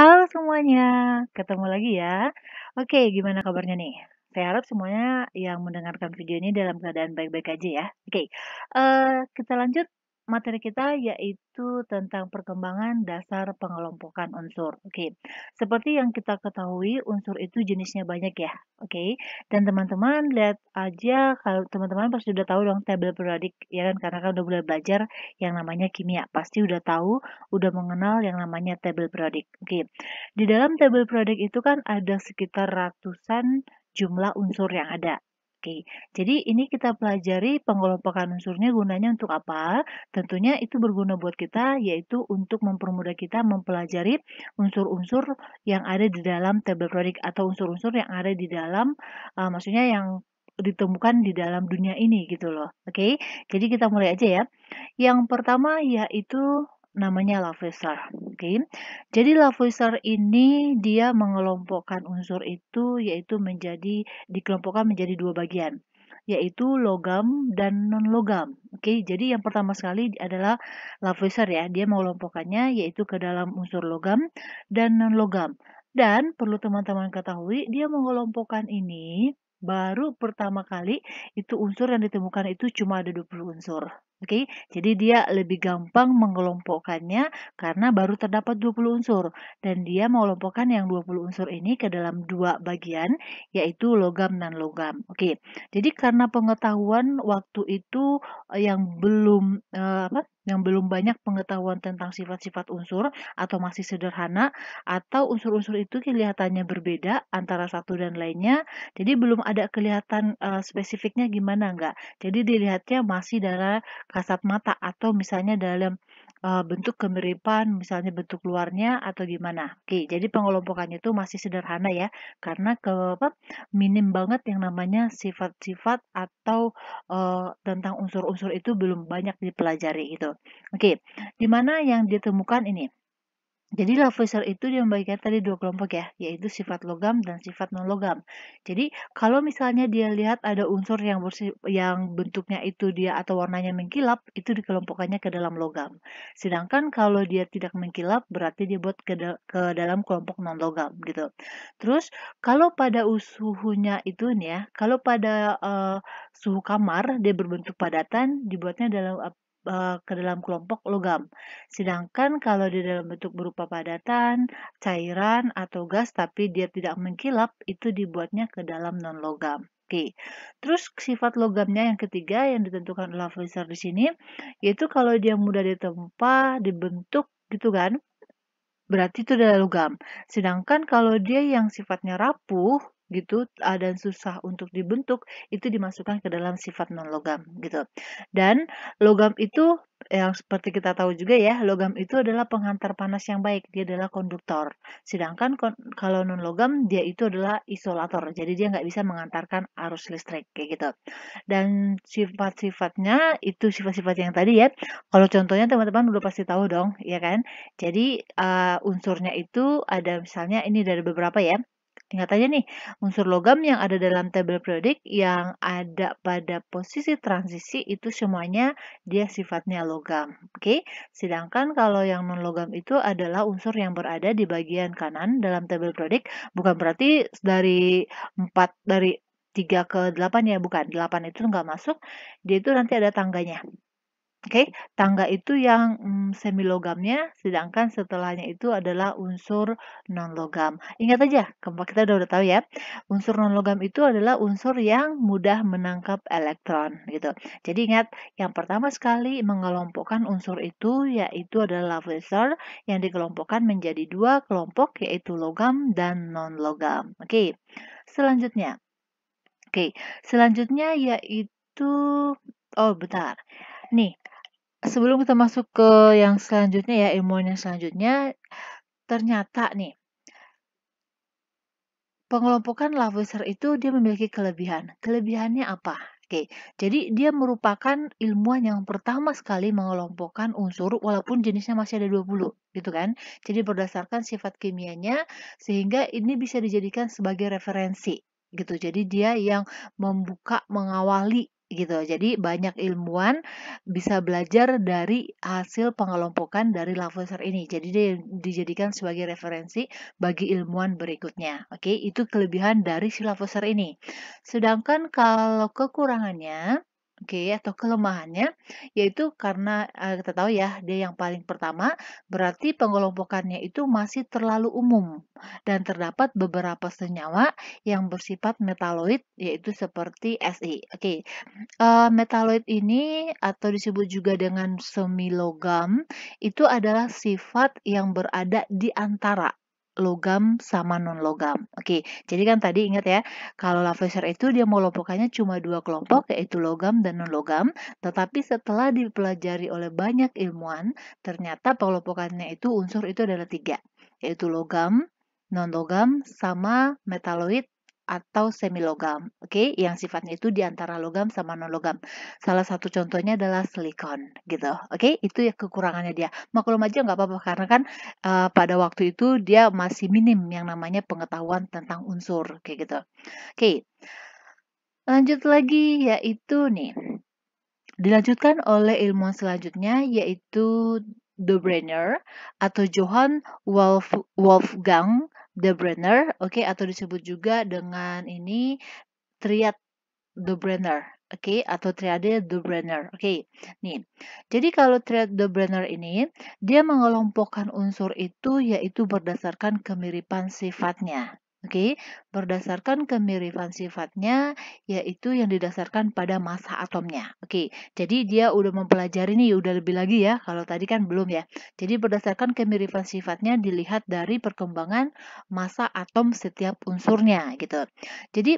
Halo semuanya, ketemu lagi ya. Oke, gimana kabarnya nih? Saya harap semuanya yang mendengarkan video ini dalam keadaan baik-baik aja ya. Oke, uh, kita lanjut materi kita yaitu tentang perkembangan dasar pengelompokan unsur. Oke, seperti yang kita ketahui, unsur itu jenisnya banyak ya. Oke, dan teman-teman lihat aja kalau teman-teman pasti sudah tahu dong tabel periodik ya kan karena kan udah mulai belajar yang namanya kimia, pasti udah tahu, udah mengenal yang namanya tabel periodik. Oke, di dalam tabel periodik itu kan ada sekitar ratusan jumlah unsur yang ada. Oke, jadi ini kita pelajari pengelompokan unsurnya gunanya untuk apa? Tentunya itu berguna buat kita yaitu untuk mempermudah kita mempelajari unsur-unsur yang ada di dalam tabel periodik atau unsur-unsur yang ada di dalam uh, maksudnya yang ditemukan di dalam dunia ini gitu loh. Oke. Jadi kita mulai aja ya. Yang pertama yaitu namanya Lavoisier. Oke. Jadi Lavoisier ini dia mengelompokkan unsur itu yaitu menjadi dikelompokkan menjadi dua bagian yaitu logam dan non logam. Oke, jadi yang pertama sekali adalah Lavoisier ya, dia mengelompokkannya yaitu ke dalam unsur logam dan non logam. Dan perlu teman-teman ketahui, dia mengelompokkan ini baru pertama kali itu unsur yang ditemukan itu cuma ada 20 unsur. Oke, okay? jadi dia lebih gampang mengelompokkannya karena baru terdapat 20 unsur dan dia mengelompokkan yang 20 unsur ini ke dalam dua bagian yaitu logam dan logam. Oke. Okay. Jadi karena pengetahuan waktu itu eh, yang belum eh, apa? yang belum banyak pengetahuan tentang sifat-sifat unsur atau masih sederhana atau unsur-unsur itu kelihatannya berbeda antara satu dan lainnya. Jadi belum ada kelihatan uh, spesifiknya gimana enggak. Jadi dilihatnya masih dari kasat mata atau misalnya dalam uh, bentuk kemiripan, misalnya bentuk luarnya atau gimana. Oke, jadi pengelompokannya itu masih sederhana ya, karena ke apa, minim banget yang namanya sifat-sifat atau uh, tentang unsur-unsur itu belum banyak dipelajari gitu. Oke, di mana yang ditemukan ini? Jadi love Fisher itu dia membagikan tadi dua kelompok ya, yaitu sifat logam dan sifat non logam. Jadi kalau misalnya dia lihat ada unsur yang bersif, yang bentuknya itu dia atau warnanya mengkilap, itu dikelompokkannya ke dalam logam. Sedangkan kalau dia tidak mengkilap, berarti dia buat ke, ke dalam kelompok non logam gitu. Terus kalau pada suhunya itu nih ya, kalau pada uh, suhu kamar dia berbentuk padatan, dibuatnya dalam Eh, ke dalam kelompok logam. Sedangkan kalau di dalam bentuk berupa padatan, cairan, atau gas tapi dia tidak mengkilap, itu dibuatnya ke dalam non-logam. Oke. Terus sifat logamnya yang ketiga yang ditentukan oleh Fraser di sini yaitu kalau dia mudah ditempa, dibentuk gitu kan. Berarti itu adalah logam. Sedangkan kalau dia yang sifatnya rapuh gitu ah, dan susah untuk dibentuk itu dimasukkan ke dalam sifat non logam gitu dan logam itu yang seperti kita tahu juga ya logam itu adalah pengantar panas yang baik dia adalah konduktor sedangkan kalau non logam dia itu adalah isolator jadi dia nggak bisa mengantarkan arus listrik kayak gitu dan sifat-sifatnya itu sifat-sifat yang tadi ya kalau contohnya teman-teman udah pasti tahu dong ya kan jadi uh, unsurnya itu ada misalnya ini dari beberapa ya Ingat aja nih, unsur logam yang ada dalam tabel periodik yang ada pada posisi transisi itu semuanya dia sifatnya logam. Oke, okay? sedangkan kalau yang non logam itu adalah unsur yang berada di bagian kanan dalam tabel periodik, bukan berarti dari 4 dari 3 ke 8 ya, bukan. 8 itu nggak masuk, dia itu nanti ada tangganya. Oke, tangga itu yang, mmm, semi logamnya, sedangkan setelahnya itu adalah unsur non logam. Ingat aja, keempat kita udah udah tahu ya. Unsur non logam itu adalah unsur yang mudah menangkap elektron, gitu. Jadi ingat, yang pertama sekali mengelompokkan unsur itu yaitu adalah Lavoisier yang dikelompokkan menjadi dua kelompok yaitu logam dan non logam. Oke, selanjutnya. Oke, selanjutnya yaitu oh bentar. Nih, Sebelum kita masuk ke yang selanjutnya ya, ilmuwan yang selanjutnya, ternyata nih, pengelompokan Lavoisier itu dia memiliki kelebihan. Kelebihannya apa? Oke, jadi dia merupakan ilmuwan yang pertama sekali mengelompokkan unsur walaupun jenisnya masih ada 20, gitu kan. Jadi berdasarkan sifat kimianya sehingga ini bisa dijadikan sebagai referensi gitu. Jadi dia yang membuka mengawali gitu. Jadi banyak ilmuwan bisa belajar dari hasil pengelompokan dari Lavoisier ini. Jadi dia dijadikan sebagai referensi bagi ilmuwan berikutnya. Oke, itu kelebihan dari si Lavoisier ini. Sedangkan kalau kekurangannya Oke, okay, atau kelemahannya yaitu karena uh, kita tahu ya, dia yang paling pertama berarti pengelompokannya itu masih terlalu umum dan terdapat beberapa senyawa yang bersifat metaloid yaitu seperti SI. Oke. Okay. Uh, metaloid ini atau disebut juga dengan semilogam itu adalah sifat yang berada di antara logam sama non logam. Oke, jadi kan tadi ingat ya, kalau Lavoisier itu dia melompokannya cuma dua kelompok yaitu logam dan non logam, tetapi setelah dipelajari oleh banyak ilmuwan, ternyata pelompokannya itu unsur itu adalah tiga, yaitu logam, non logam sama metaloid atau semi logam, oke, okay? yang sifatnya itu di antara logam sama non logam. Salah satu contohnya adalah silikon, gitu, oke, okay? itu ya kekurangannya dia. Maklum aja nggak apa-apa karena kan uh, pada waktu itu dia masih minim yang namanya pengetahuan tentang unsur, kayak gitu. Oke, okay. lanjut lagi yaitu nih dilanjutkan oleh ilmuwan selanjutnya yaitu Dobrenner atau Johann Wolf, Wolfgang The Brenner, oke, okay, atau disebut juga dengan ini triad The Brenner, oke, okay, atau triade The Brenner, oke. Okay. Nih, jadi kalau triad The Brenner ini, dia mengelompokkan unsur itu yaitu berdasarkan kemiripan sifatnya, Oke, okay? berdasarkan kemiripan sifatnya yaitu yang didasarkan pada massa atomnya. Oke, okay? jadi dia udah mempelajari nih udah lebih lagi ya. Kalau tadi kan belum ya. Jadi berdasarkan kemiripan sifatnya dilihat dari perkembangan massa atom setiap unsurnya gitu. Jadi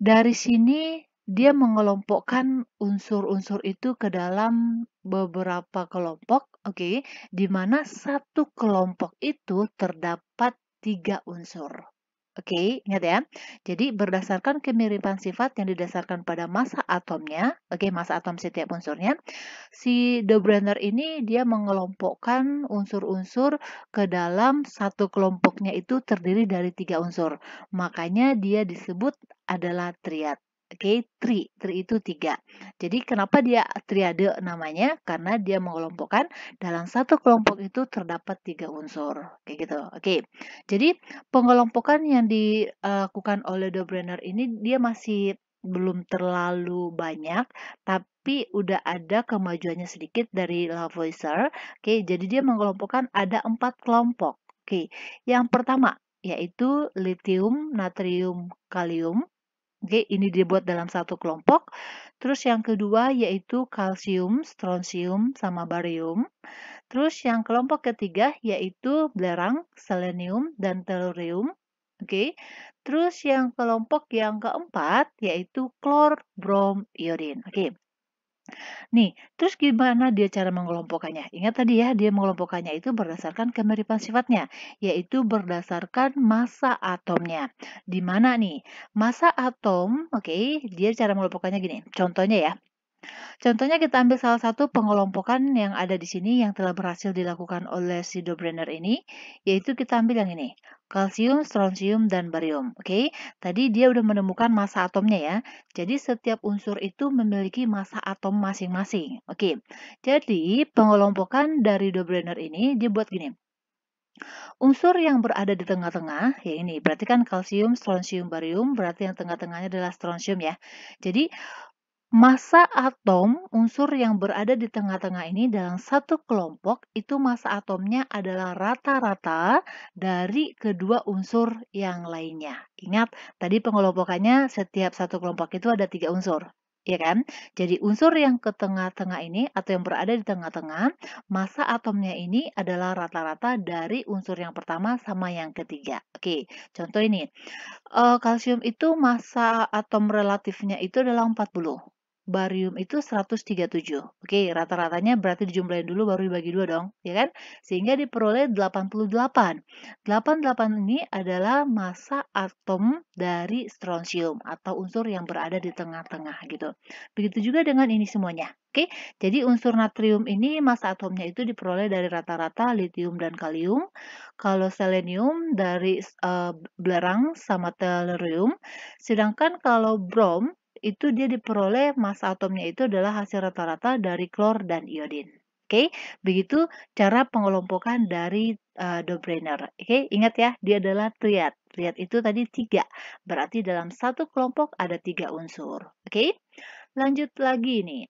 dari sini dia mengelompokkan unsur-unsur itu ke dalam beberapa kelompok, oke, okay, di mana satu kelompok itu terdapat tiga unsur. Oke, okay, ingat ya. Jadi berdasarkan kemiripan sifat yang didasarkan pada massa atomnya, oke okay, massa atom setiap unsurnya, si De Bruyne ini dia mengelompokkan unsur-unsur ke dalam satu kelompoknya itu terdiri dari tiga unsur. Makanya dia disebut adalah triad. Oke, okay, tri, tri itu tiga. Jadi kenapa dia triade namanya? Karena dia mengelompokkan dalam satu kelompok itu terdapat tiga unsur, kayak gitu. Oke, okay. jadi pengelompokan yang dilakukan oleh Dobrenner ini dia masih belum terlalu banyak, tapi udah ada kemajuannya sedikit dari Lavoisier. Oke, okay, jadi dia mengelompokkan ada empat kelompok. Oke, yang pertama yaitu litium, natrium, kalium. Oke, ini dibuat dalam satu kelompok. Terus yang kedua yaitu kalsium, strontium, sama barium. Terus yang kelompok ketiga yaitu belerang, selenium, dan telurium. Oke. Terus yang kelompok yang keempat yaitu klor, brom, iodin. Oke. Nih, terus gimana dia cara mengelompokkannya? Ingat tadi ya, dia mengelompokkannya itu berdasarkan kemiripan sifatnya, yaitu berdasarkan massa atomnya. Di mana nih? Massa atom, oke, okay, dia cara mengelompokkannya gini. Contohnya ya, Contohnya kita ambil salah satu pengelompokan yang ada di sini yang telah berhasil dilakukan oleh si Dobrenner ini, yaitu kita ambil yang ini, kalsium, strontium, dan barium. Oke, tadi dia udah menemukan massa atomnya ya. Jadi setiap unsur itu memiliki massa atom masing-masing. Oke, jadi pengelompokan dari Dobrenner ini dia buat gini. Unsur yang berada di tengah-tengah, ya ini, berarti kan kalsium, strontium, barium, berarti yang tengah-tengahnya adalah strontium ya. Jadi Masa atom unsur yang berada di tengah-tengah ini dalam satu kelompok itu masa atomnya adalah rata-rata dari kedua unsur yang lainnya. Ingat, tadi pengelompokannya setiap satu kelompok itu ada tiga unsur. Ya kan? Jadi unsur yang ke tengah-tengah ini atau yang berada di tengah-tengah, masa atomnya ini adalah rata-rata dari unsur yang pertama sama yang ketiga. Oke, contoh ini. Eh, kalsium itu masa atom relatifnya itu adalah 40 barium itu 137. Oke, rata-ratanya berarti dijumlahin dulu baru dibagi dua dong, ya kan? Sehingga diperoleh 88. 88 ini adalah massa atom dari strontium atau unsur yang berada di tengah-tengah gitu. Begitu juga dengan ini semuanya. Oke, jadi unsur natrium ini massa atomnya itu diperoleh dari rata-rata litium dan kalium. Kalau selenium dari uh, belerang sama tellurium. Sedangkan kalau brom itu dia diperoleh massa atomnya itu adalah hasil rata-rata dari klor dan iodin. Oke, okay? begitu cara pengelompokan dari uh, eh, Dobrener. Oke, okay? ingat ya, dia adalah triad. Triad itu tadi tiga, berarti dalam satu kelompok ada tiga unsur. Oke, okay? lanjut lagi nih.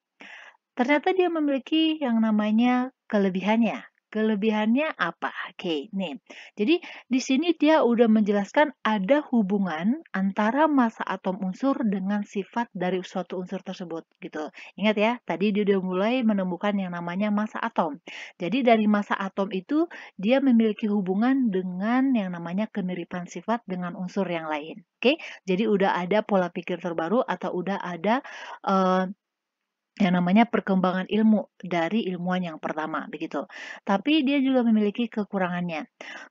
Ternyata dia memiliki yang namanya kelebihannya. Kelebihannya apa? Oke, nih. Jadi di sini dia udah menjelaskan ada hubungan antara massa atom unsur dengan sifat dari suatu unsur tersebut gitu. Ingat ya, tadi dia udah mulai menemukan yang namanya massa atom. Jadi dari massa atom itu dia memiliki hubungan dengan yang namanya kemiripan sifat dengan unsur yang lain. Oke, jadi udah ada pola pikir terbaru atau udah ada uh, yang namanya perkembangan ilmu dari ilmuwan yang pertama begitu. Tapi dia juga memiliki kekurangannya.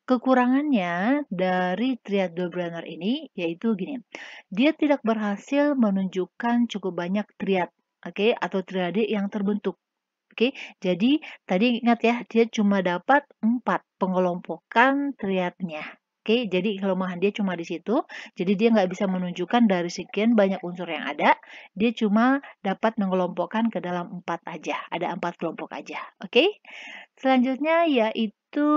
Kekurangannya dari triad Dobrener ini yaitu gini. Dia tidak berhasil menunjukkan cukup banyak triad, oke, okay, atau triade yang terbentuk. Oke, okay, jadi tadi ingat ya, dia cuma dapat 4 pengelompokan triadnya. Oke, jadi kelemahan dia cuma di situ. Jadi dia nggak bisa menunjukkan dari sekian banyak unsur yang ada, dia cuma dapat mengelompokkan ke dalam empat aja. Ada empat kelompok aja. Oke. Selanjutnya yaitu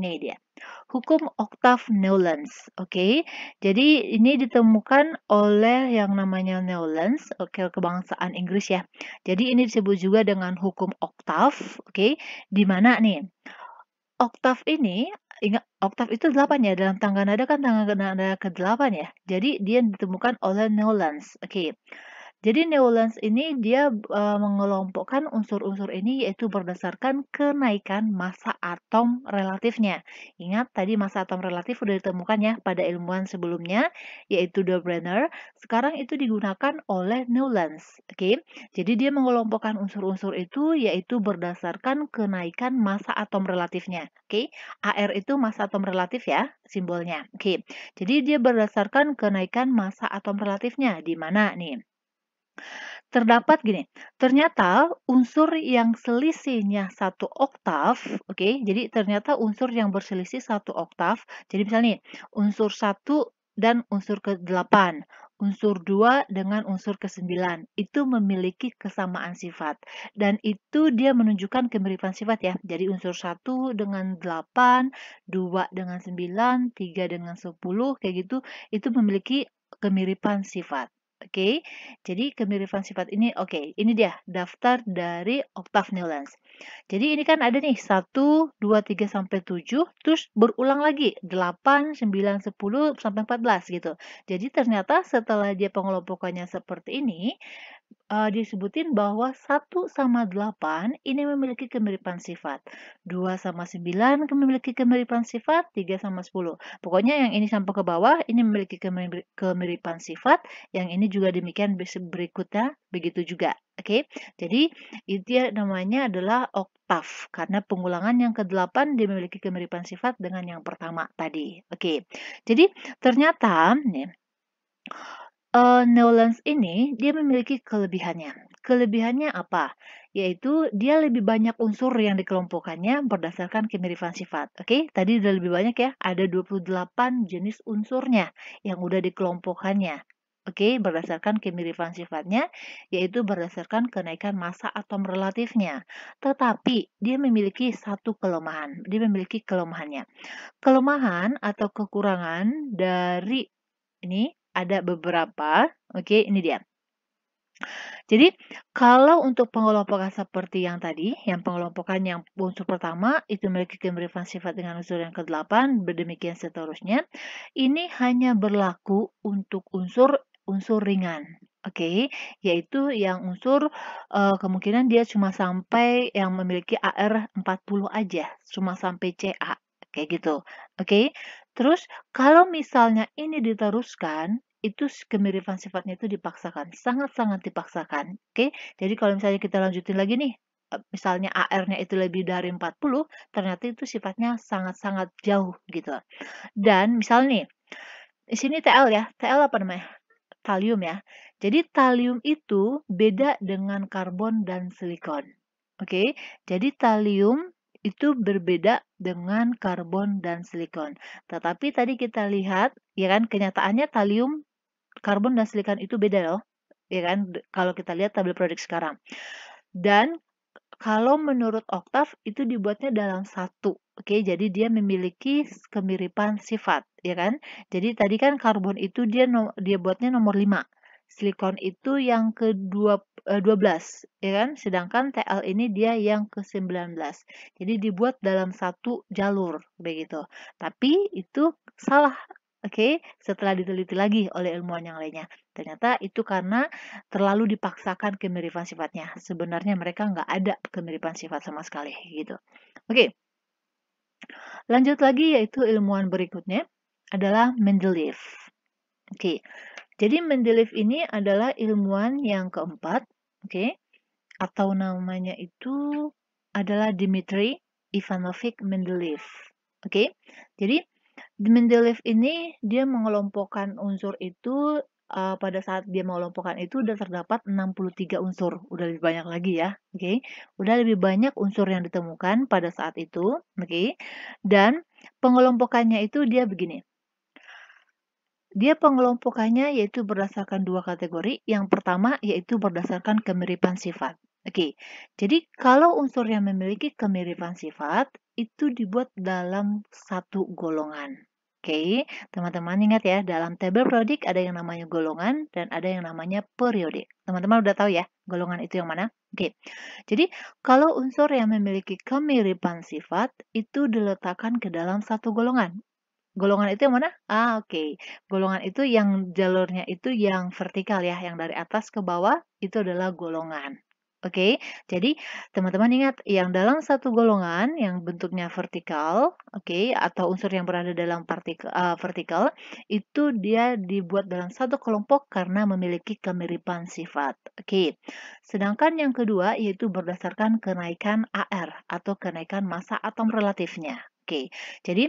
ini dia. Hukum Octave Newlands, oke. Okay? Jadi ini ditemukan oleh yang namanya Newlands, oke okay, kebangsaan Inggris ya. Jadi ini disebut juga dengan hukum Octave. oke. Okay? Di mana nih? Oktav ini ingat oktav itu delapan ya dalam tangga nada kan tangga nada ke delapan ya. Jadi dia ditemukan oleh Newlands. Oke. Okay. Jadi Newlands ini dia e, mengelompokkan unsur-unsur ini yaitu berdasarkan kenaikan massa atom relatifnya. Ingat tadi massa atom relatif sudah ditemukan ya pada ilmuwan sebelumnya yaitu Brenner. Sekarang itu digunakan oleh Newlands. Oke. Okay? Jadi dia mengelompokkan unsur-unsur itu yaitu berdasarkan kenaikan massa atom relatifnya. Oke. Okay? AR itu massa atom relatif ya simbolnya. Oke. Okay. Jadi dia berdasarkan kenaikan massa atom relatifnya di mana nih? terdapat gini, ternyata unsur yang selisihnya satu oktav, oke, okay, jadi ternyata unsur yang berselisih satu oktav, jadi misalnya nih, unsur satu dan unsur ke-8, unsur dua dengan unsur ke-9, itu memiliki kesamaan sifat. Dan itu dia menunjukkan kemiripan sifat ya, jadi unsur satu dengan delapan dua dengan sembilan tiga dengan sepuluh kayak gitu, itu memiliki kemiripan sifat. Oke, okay? jadi kemiripan sifat ini, oke, okay, ini dia daftar dari octave Newlands. Jadi ini kan ada nih 1, 2, 3, sampai 7, terus berulang lagi 8, 9, 10, sampai 14 gitu. Jadi ternyata setelah dia pengelompokannya seperti ini, uh, disebutin bahwa 1 sama 8 ini memiliki kemiripan sifat, 2 sama 9 memiliki kemiripan sifat, 3 sama 10. Pokoknya yang ini sampai ke bawah ini memiliki kemiripan sifat, yang ini juga demikian berikutnya begitu juga. Oke, okay? jadi itu namanya adalah oktav karena pengulangan yang ke-8 memiliki kemiripan sifat dengan yang pertama tadi. Oke, okay. jadi ternyata nih uh, Neolens ini dia memiliki kelebihannya. Kelebihannya apa? Yaitu dia lebih banyak unsur yang dikelompokkannya berdasarkan kemiripan sifat. Oke, okay? tadi udah lebih banyak ya, ada 28 jenis unsurnya yang udah dikelompokkannya. Oke, okay, berdasarkan kemiripan sifatnya, yaitu berdasarkan kenaikan massa atom relatifnya. Tetapi, dia memiliki satu kelemahan. Dia memiliki kelemahannya. Kelemahan atau kekurangan dari ini ada beberapa. Oke, ini dia. Jadi, kalau untuk pengelompokan seperti yang tadi, yang pengelompokan yang unsur pertama itu memiliki kemiripan sifat dengan unsur yang ke-8, berdemikian seterusnya, ini hanya berlaku untuk unsur unsur ringan. Oke, okay, yaitu yang unsur uh, kemungkinan dia cuma sampai yang memiliki AR 40 aja, cuma sampai CA kayak gitu. Oke. Okay? Terus kalau misalnya ini diteruskan, itu kemiripan sifatnya itu dipaksakan, sangat-sangat dipaksakan. Oke, jadi kalau misalnya kita lanjutin lagi nih, e, misalnya AR-nya itu lebih dari 40, ternyata itu sifatnya sangat-sangat jauh gitu. Dan misalnya nih, di sini TL ya, TL apa namanya? Talium ya. Jadi talium itu beda dengan karbon dan silikon. Oke, jadi talium itu berbeda dengan karbon dan silikon. Tetapi tadi kita lihat, ya kan, kenyataannya talium, karbon dan silikon itu beda loh. Ya kan, kalau kita lihat tabel produk sekarang. Dan kalau menurut oktav itu dibuatnya dalam satu. Oke, jadi dia memiliki kemiripan sifat, ya kan? Jadi tadi kan karbon itu dia dia buatnya nomor 5 silikon itu yang ke 12 eh, ya kan sedangkan TL ini dia yang ke-19 jadi dibuat dalam satu jalur begitu tapi itu salah Oke, okay? setelah diteliti lagi oleh ilmuwan yang lainnya, ternyata itu karena terlalu dipaksakan kemiripan sifatnya. Sebenarnya mereka nggak ada kemiripan sifat sama sekali, gitu. Oke, okay. lanjut lagi yaitu ilmuwan berikutnya adalah Mendeleev. Oke, okay. Jadi Mendeleev ini adalah ilmuwan yang keempat, oke? Okay? Atau namanya itu adalah Dmitri Ivanovich Mendeleev. Oke? Okay? Jadi Mendeleev ini dia mengelompokkan unsur itu uh, pada saat dia mengelompokkan itu sudah terdapat 63 unsur, udah lebih banyak lagi ya, oke? Okay? Udah lebih banyak unsur yang ditemukan pada saat itu, oke? Okay? Dan pengelompokannya itu dia begini. Dia pengelompokannya yaitu berdasarkan dua kategori. Yang pertama yaitu berdasarkan kemiripan sifat. Oke, jadi kalau unsur yang memiliki kemiripan sifat itu dibuat dalam satu golongan. Oke, teman-teman ingat ya, dalam tabel periodik ada yang namanya golongan dan ada yang namanya periode. Teman-teman udah tahu ya, golongan itu yang mana? Oke, jadi kalau unsur yang memiliki kemiripan sifat itu diletakkan ke dalam satu golongan golongan itu yang mana? Ah, oke. Okay. Golongan itu yang jalurnya itu yang vertikal ya, yang dari atas ke bawah itu adalah golongan. Oke, okay? jadi teman-teman ingat yang dalam satu golongan yang bentuknya vertikal, oke, okay, atau unsur yang berada dalam partikel, uh, vertikal, itu dia dibuat dalam satu kelompok karena memiliki kemiripan sifat. Oke, okay. sedangkan yang kedua yaitu berdasarkan kenaikan AR atau kenaikan massa atom relatifnya. Oke, okay. jadi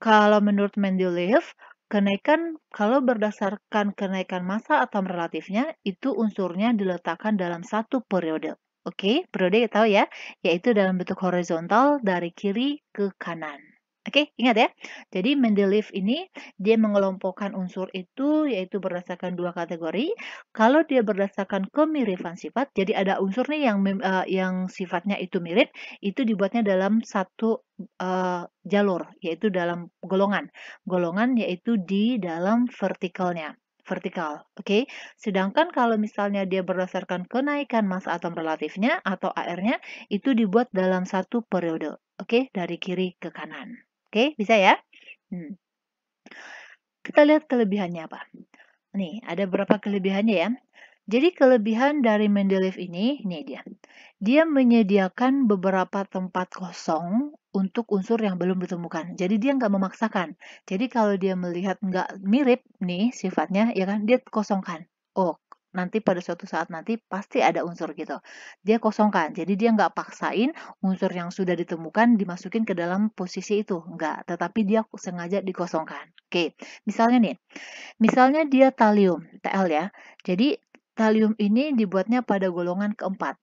kalau menurut Mendeleev, kenaikan kalau berdasarkan kenaikan massa atom relatifnya itu unsurnya diletakkan dalam satu periode. Oke, periode kita ya tahu ya, yaitu dalam bentuk horizontal dari kiri ke kanan. Oke, okay, ingat ya. Jadi Mendeleev ini dia mengelompokkan unsur itu yaitu berdasarkan dua kategori. Kalau dia berdasarkan kemiripan sifat, jadi ada unsur nih yang uh, yang sifatnya itu mirip, itu dibuatnya dalam satu uh, jalur, yaitu dalam golongan. Golongan yaitu di dalam vertikalnya vertikal. Oke, okay? sedangkan kalau misalnya dia berdasarkan kenaikan massa atom relatifnya atau AR-nya itu dibuat dalam satu periode. Oke, okay? dari kiri ke kanan. Oke, bisa ya? Hmm. Kita lihat kelebihannya apa. Nih, ada beberapa kelebihannya ya. Jadi kelebihan dari Mendeleev ini, ini dia. Dia menyediakan beberapa tempat kosong untuk unsur yang belum ditemukan. Jadi dia nggak memaksakan. Jadi kalau dia melihat nggak mirip nih sifatnya, ya kan, dia kosongkan. Oke nanti pada suatu saat nanti pasti ada unsur gitu. Dia kosongkan, jadi dia nggak paksain unsur yang sudah ditemukan dimasukin ke dalam posisi itu, nggak. Tetapi dia sengaja dikosongkan. Oke, misalnya nih, misalnya dia talium, TL ya. Jadi talium ini dibuatnya pada golongan keempat.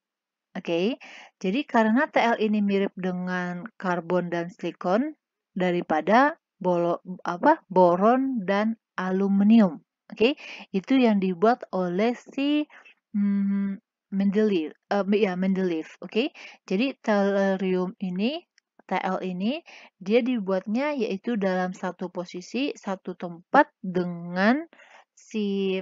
Oke, jadi karena TL ini mirip dengan karbon dan silikon daripada bolo, apa boron dan aluminium. Oke, okay? itu yang dibuat oleh si hmm, Mendeleev, uh, ya Mendeleev, oke. Okay? Jadi tellurium ini, TL ini, dia dibuatnya yaitu dalam satu posisi, satu tempat dengan si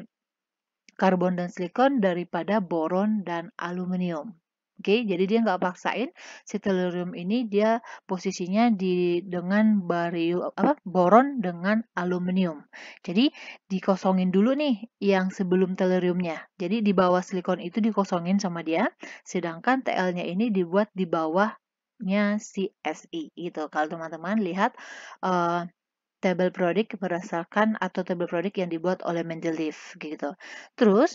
karbon dan silikon daripada boron dan aluminium. Oke, okay, jadi dia nggak paksain si tellurium ini dia posisinya di dengan barium apa boron dengan aluminium. Jadi dikosongin dulu nih yang sebelum telluriumnya. Jadi di bawah silikon itu dikosongin sama dia, sedangkan TL-nya ini dibuat di bawahnya si SI itu. Kalau teman-teman lihat uh, table product berdasarkan atau table product yang dibuat oleh Mendeleev gitu. Terus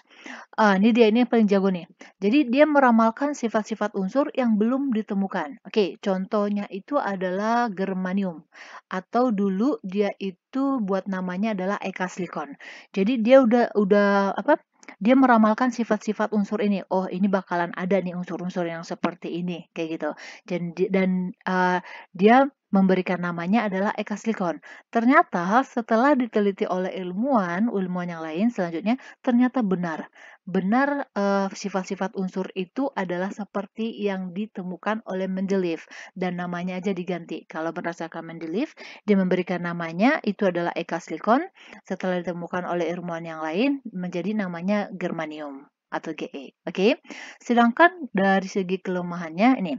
uh, ini dia ini yang paling jago nih. Jadi dia meramalkan sifat-sifat unsur yang belum ditemukan. Oke, contohnya itu adalah germanium atau dulu dia itu buat namanya adalah eka silikon. Jadi dia udah udah apa? dia meramalkan sifat-sifat unsur ini. Oh, ini bakalan ada nih unsur-unsur yang seperti ini, kayak gitu. Dan dan uh, eh, dia memberikan namanya adalah Eka Silikon. Ternyata setelah diteliti oleh ilmuwan, ilmuwan yang lain selanjutnya ternyata benar. Benar eh, sifat-sifat uh, unsur itu adalah seperti yang ditemukan oleh Mendeleev dan namanya aja diganti. Kalau berdasarkan Mendeleev, dia memberikan namanya itu adalah Eka Silikon. Setelah ditemukan oleh ilmuwan yang lain menjadi namanya germanium atau GE. Oke. Sedangkan dari segi kelemahannya ini.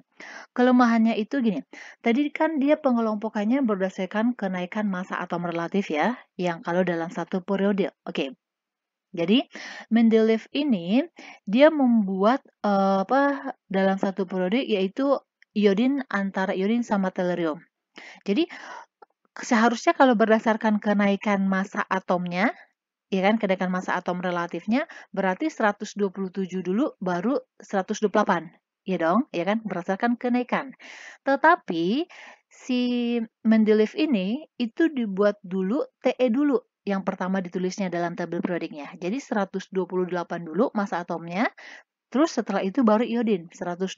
Kelemahannya itu gini. Tadi kan dia pengelompokannya berdasarkan kenaikan massa atom relatif ya, yang kalau dalam satu periode. Oke. Jadi Mendeleev ini dia membuat uh, apa dalam satu periode yaitu iodin antara iodin sama tellurium. Jadi seharusnya kalau berdasarkan kenaikan massa atomnya ya kan kenaikan massa atom relatifnya berarti 127 dulu baru 128 ya dong ya kan berdasarkan kenaikan tetapi si Mendeleev ini itu dibuat dulu TE dulu yang pertama ditulisnya dalam tabel periodiknya. Jadi 128 dulu massa atomnya, Terus setelah itu baru iodin 127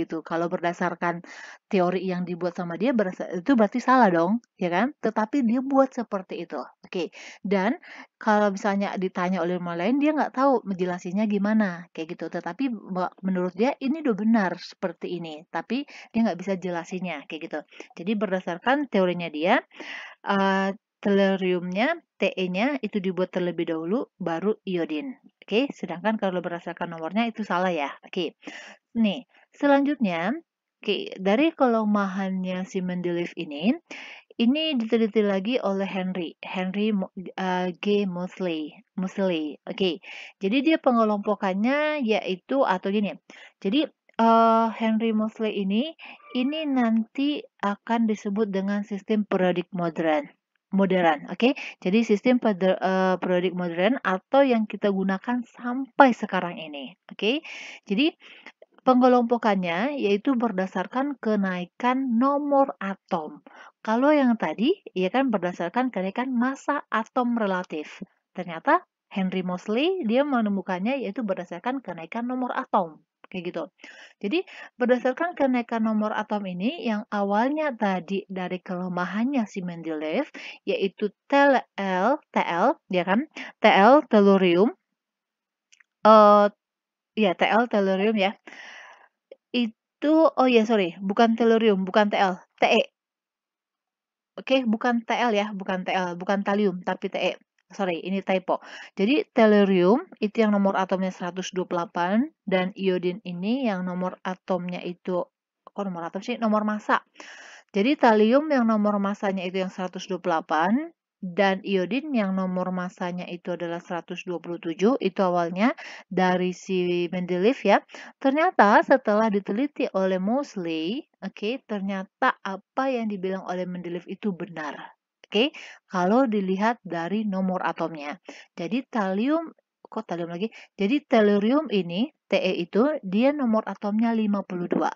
gitu. Kalau berdasarkan teori yang dibuat sama dia itu berarti salah dong, ya kan? Tetapi dia buat seperti itu. Oke. Dan kalau misalnya ditanya oleh orang lain dia nggak tahu menjelasinya gimana kayak gitu. Tetapi menurut dia ini udah benar seperti ini, tapi dia nggak bisa jelasinya kayak gitu. Jadi berdasarkan teorinya dia uh, teleriumnya, TE-nya itu dibuat terlebih dahulu baru iodin. Oke, sedangkan kalau berdasarkan nomornya itu salah ya. Oke. Nih, selanjutnya Oke, dari kelemahannya si Mendeleev ini, ini diteliti lagi oleh Henry, Henry uh, G. Mosley. Mosley. Oke. Okay. Jadi dia pengelompokannya yaitu atau gini. Jadi uh, Henry Mosley ini ini nanti akan disebut dengan sistem periodik modern modern, oke? Okay? Jadi sistem pada, uh, eh, periodik modern atau yang kita gunakan sampai sekarang ini, oke? Okay? Jadi pengelompokannya yaitu berdasarkan kenaikan nomor atom. Kalau yang tadi ya kan berdasarkan kenaikan massa atom relatif. Ternyata Henry Mosley dia menemukannya yaitu berdasarkan kenaikan nomor atom kayak gitu. Jadi berdasarkan kenaikan nomor atom ini yang awalnya tadi dari kelemahannya si Mendeleev yaitu TL, TL ya kan? TL tellurium uh, ya TL tellurium ya. Itu oh ya sorry, bukan tellurium, bukan TL, TE. Oke, okay, bukan TL ya, bukan TL, bukan talium tapi TE sorry, ini typo. Jadi tellurium itu yang nomor atomnya 128 dan iodin ini yang nomor atomnya itu kok nomor atom sih? Nomor massa. Jadi talium yang nomor massanya itu yang 128 dan iodin yang nomor massanya itu adalah 127 itu awalnya dari si Mendeleev ya. Ternyata setelah diteliti oleh Mosley, oke, okay, ternyata apa yang dibilang oleh Mendeleev itu benar. Oke, kalau dilihat dari nomor atomnya. Jadi talium kok talium lagi? Jadi tellurium ini Te itu dia nomor atomnya 52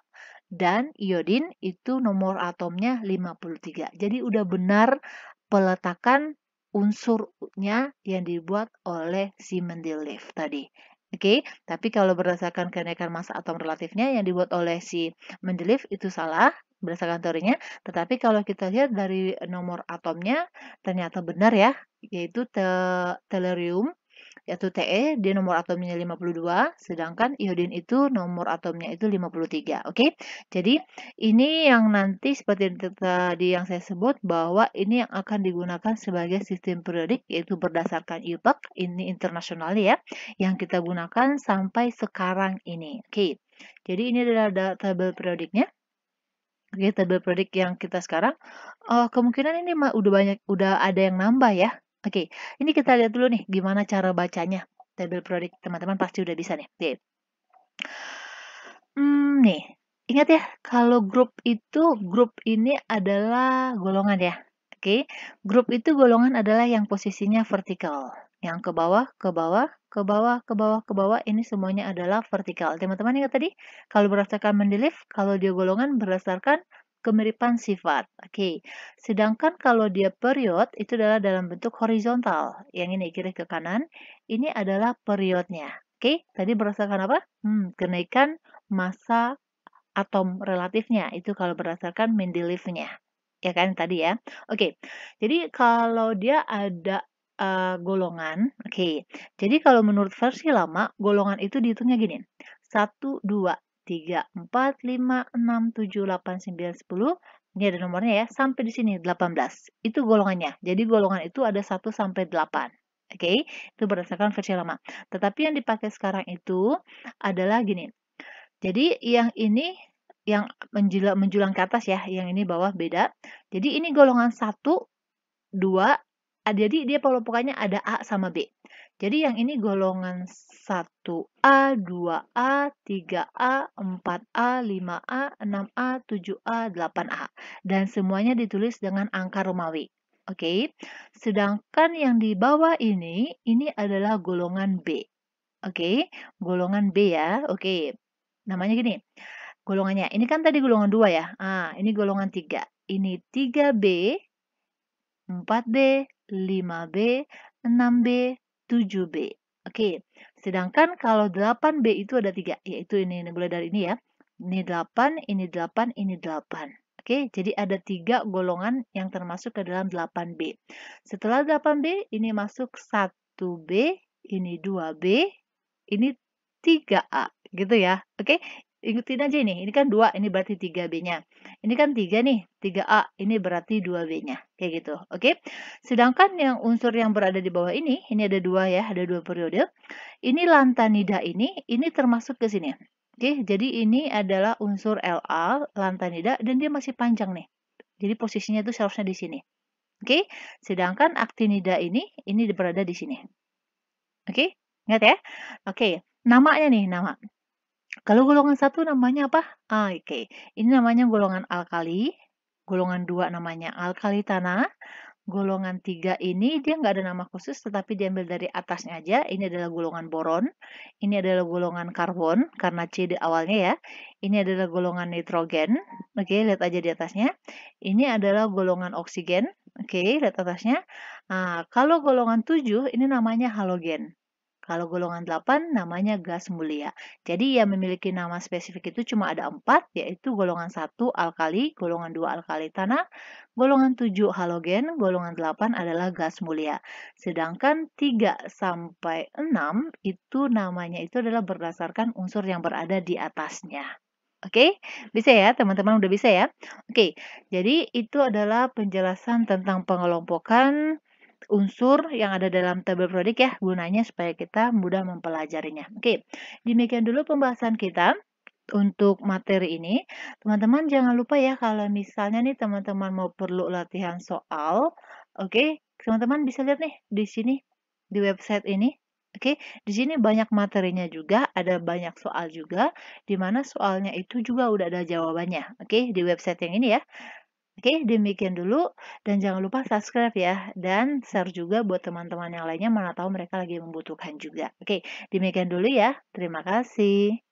dan iodin itu nomor atomnya 53. Jadi udah benar peletakan unsurnya yang dibuat oleh si Mendeleev tadi. Oke, okay? tapi kalau berdasarkan kenaikan massa atom relatifnya yang dibuat oleh si Mendeleev itu salah berdasarkan teorinya. Tetapi kalau kita lihat dari nomor atomnya, ternyata benar ya, yaitu te telerium, yaitu Te, dia nomor atomnya 52, sedangkan iodin itu nomor atomnya itu 53. Oke, okay? jadi ini yang nanti seperti yang tadi yang saya sebut bahwa ini yang akan digunakan sebagai sistem periodik yaitu berdasarkan IUPAC, ini internasional ya, yang kita gunakan sampai sekarang ini. Oke, okay. jadi ini adalah tabel periodiknya kita gitu, predict yang kita sekarang, uh, kemungkinan ini udah banyak, udah ada yang nambah ya. Oke, okay. ini kita lihat dulu nih gimana cara bacanya tabel produk. Teman-teman pasti udah bisa nih. Okay. Hmm, nih, ingat ya kalau grup itu grup ini adalah golongan ya. Oke, okay. grup itu golongan adalah yang posisinya vertikal yang ke bawah, ke bawah, ke bawah, ke bawah, ke bawah, ini semuanya adalah vertikal. Teman-teman ingat tadi, kalau berdasarkan Mendeleev kalau dia golongan berdasarkan kemiripan sifat. Oke. Okay. Sedangkan kalau dia period itu adalah dalam bentuk horizontal. Yang ini kiri ke kanan, ini adalah periodnya. Oke, okay. tadi berdasarkan apa? Hmm, kenaikan massa atom relatifnya itu kalau berdasarkan mendeleev Ya kan tadi ya. Oke. Okay. Jadi kalau dia ada uh, golongan. Oke, okay. jadi kalau menurut versi lama, golongan itu dihitungnya gini. 1, 2, 3, 4, 5, 6, 7, 8, 9, 10. Ini ada nomornya ya, sampai di sini 18. Itu golongannya. Jadi golongan itu ada 1 sampai 8. Oke, okay? itu berdasarkan versi lama. Tetapi yang dipakai sekarang itu adalah gini. Jadi yang ini yang menjulang, menjulang ke atas ya, yang ini bawah beda. Jadi ini golongan 1, 2, jadi dia pelompokannya ada A sama B. Jadi yang ini golongan 1A, 2A, 3A, 4A, 5A, 6A, 7A, 8A. Dan semuanya ditulis dengan angka Romawi. Oke, okay? sedangkan yang di bawah ini, ini adalah golongan B. Oke, okay? golongan B ya. Oke, okay. namanya gini. Golongannya, ini kan tadi golongan 2 ya. Ah, ini golongan 3. Ini 3B, 4B, 5B, 6B, 7B. Oke, sedangkan kalau 8B itu ada 3, yaitu ini, ini mulai dari ini ya. Ini 8, ini 8, ini 8. Oke, jadi ada 3 golongan yang termasuk ke dalam 8B. Setelah 8B, ini masuk 1B, ini 2B, ini 3A gitu ya. Oke, ikutin aja nih, ini kan dua, ini berarti 3B-nya. Ini kan tiga nih, 3A, ini berarti 2B-nya. Kayak gitu, oke? Okay? Sedangkan yang unsur yang berada di bawah ini, ini ada dua ya, ada dua periode. Ini lantanida ini, ini termasuk ke sini. Oke, okay? jadi ini adalah unsur LA, lantanida, dan dia masih panjang nih. Jadi posisinya itu seharusnya di sini. Oke, okay? sedangkan aktinida ini, ini berada di sini. Oke, ingat ya? Oke, namanya nih, nama. Kalau golongan satu namanya apa? Ah, Oke, okay. ini namanya golongan alkali. Golongan dua namanya alkali tanah. Golongan tiga ini dia nggak ada nama khusus, tetapi diambil dari atasnya aja. Ini adalah golongan boron. Ini adalah golongan karbon, karena C di awalnya ya. Ini adalah golongan nitrogen. Oke, okay, lihat aja di atasnya. Ini adalah golongan oksigen. Oke, okay, lihat atasnya. Nah, kalau golongan tujuh ini namanya halogen. Kalau golongan 8 namanya gas mulia. Jadi yang memiliki nama spesifik itu cuma ada 4, yaitu golongan 1 alkali, golongan 2 alkali tanah, golongan 7 halogen, golongan 8 adalah gas mulia. Sedangkan 3 sampai 6 itu namanya itu adalah berdasarkan unsur yang berada di atasnya. Oke, okay? bisa ya, teman-teman udah bisa ya. Oke, okay, jadi itu adalah penjelasan tentang pengelompokan unsur yang ada dalam tabel periodik ya, gunanya supaya kita mudah mempelajarinya. Oke, demikian dulu pembahasan kita untuk materi ini. Teman-teman jangan lupa ya kalau misalnya nih teman-teman mau perlu latihan soal, oke, teman-teman bisa lihat nih di sini di website ini. Oke, di sini banyak materinya juga, ada banyak soal juga, di mana soalnya itu juga udah ada jawabannya. Oke, di website yang ini ya. Oke, demikian dulu dan jangan lupa subscribe ya dan share juga buat teman-teman yang lainnya mana tahu mereka lagi membutuhkan juga. Oke, demikian dulu ya. Terima kasih.